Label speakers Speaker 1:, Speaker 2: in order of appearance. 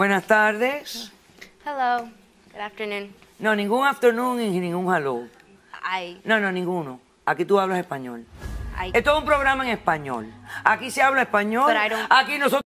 Speaker 1: Buenas tardes.
Speaker 2: Hello. Good afternoon.
Speaker 1: No, ningún afternoon y ningún hello. No, no, ninguno. Aquí tú hablas español. Esto es un programa en español. Aquí se habla español.
Speaker 3: Aquí nosotros...